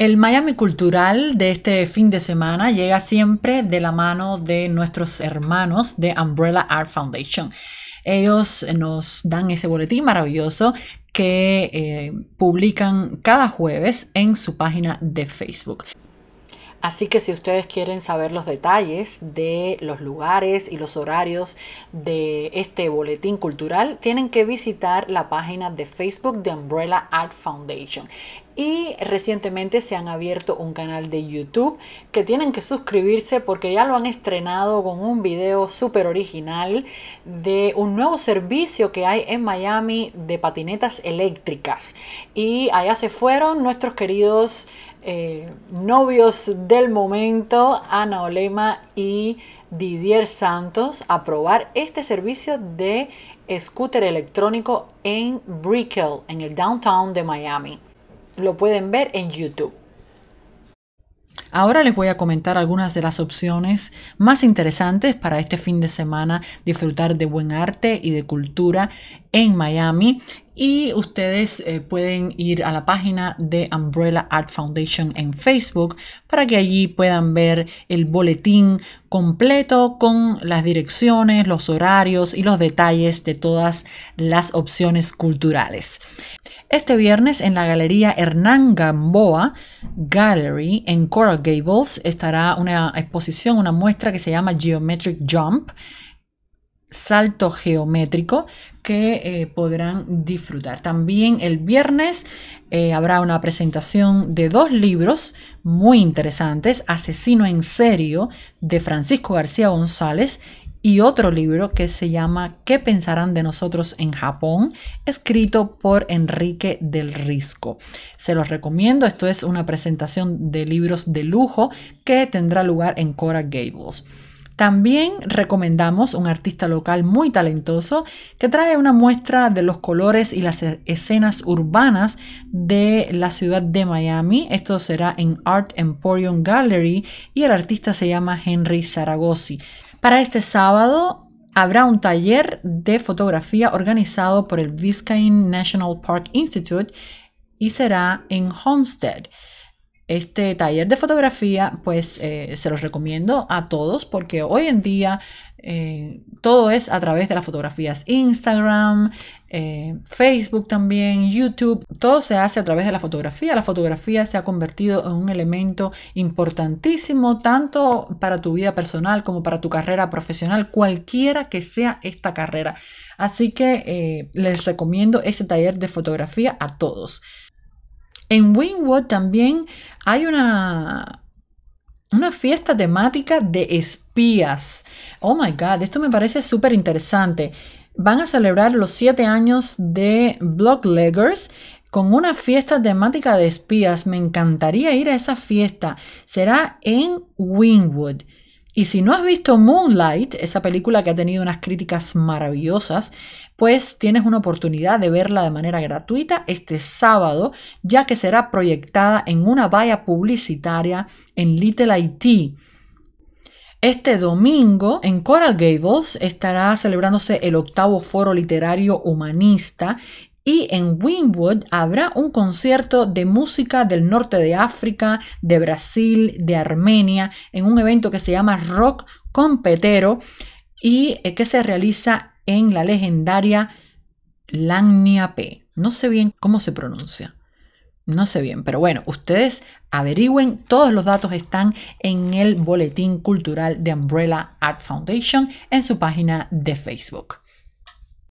El Miami Cultural de este fin de semana llega siempre de la mano de nuestros hermanos de Umbrella Art Foundation. Ellos nos dan ese boletín maravilloso que eh, publican cada jueves en su página de Facebook. Así que si ustedes quieren saber los detalles de los lugares y los horarios de este boletín cultural, tienen que visitar la página de Facebook de Umbrella Art Foundation y recientemente se han abierto un canal de YouTube que tienen que suscribirse porque ya lo han estrenado con un video súper original de un nuevo servicio que hay en Miami de patinetas eléctricas. Y allá se fueron nuestros queridos eh, novios del momento, Ana Olema y Didier Santos, a probar este servicio de scooter electrónico en Brickell, en el downtown de Miami lo pueden ver en YouTube. Ahora les voy a comentar algunas de las opciones más interesantes para este fin de semana, disfrutar de buen arte y de cultura en Miami. Y ustedes eh, pueden ir a la página de Umbrella Art Foundation en Facebook para que allí puedan ver el boletín completo con las direcciones, los horarios y los detalles de todas las opciones culturales este viernes en la Galería Hernán Gamboa Gallery en Coral Gables estará una exposición, una muestra que se llama Geometric Jump, salto geométrico, que eh, podrán disfrutar. También el viernes eh, habrá una presentación de dos libros muy interesantes, Asesino en Serio de Francisco García González y otro libro que se llama ¿Qué pensarán de nosotros en Japón? escrito por Enrique del Risco. Se los recomiendo, esto es una presentación de libros de lujo que tendrá lugar en Cora Gables. También recomendamos un artista local muy talentoso que trae una muestra de los colores y las e-, escenas urbanas de la ciudad de Miami. Esto será en Art Emporium Gallery y el artista se llama Henry Saragossi. Para este sábado habrá un taller de fotografía organizado por el Biscayne National Park Institute y será en Homestead. Este taller de fotografía, pues eh, se los recomiendo a todos porque hoy en día eh, todo es a través de las fotografías Instagram, eh, Facebook también, YouTube, todo se hace a través de la fotografía. La fotografía se ha convertido en un elemento importantísimo tanto para tu vida personal como para tu carrera profesional, cualquiera que sea esta carrera. Así que les recomiendo ese taller de fotografía a todos. En Winwood también hay una, una fiesta temática de espías. Oh my God, esto me parece súper interesante. Van a celebrar los siete años de Blockleggers con una fiesta temática de espías. Me encantaría ir a esa fiesta. Será en Winwood. Y si no has visto Moonlight, esa película que ha tenido unas críticas maravillosas, pues tienes una oportunidad de verla de manera gratuita este sábado, ya que será proyectada en una valla publicitaria en Little Haiti. Este domingo en Coral Gables estará celebrándose el octavo foro literario humanista y en Winwood habrá un concierto de música del norte de África, de Brasil, de Armenia, en un evento que se llama Rock Competero y eh, que se realiza en la legendaria P. No sé bien cómo se pronuncia. No sé bien, pero bueno, ustedes averigüen, todos los datos están en el Boletín Cultural de Umbrella Art Foundation en su página de Facebook.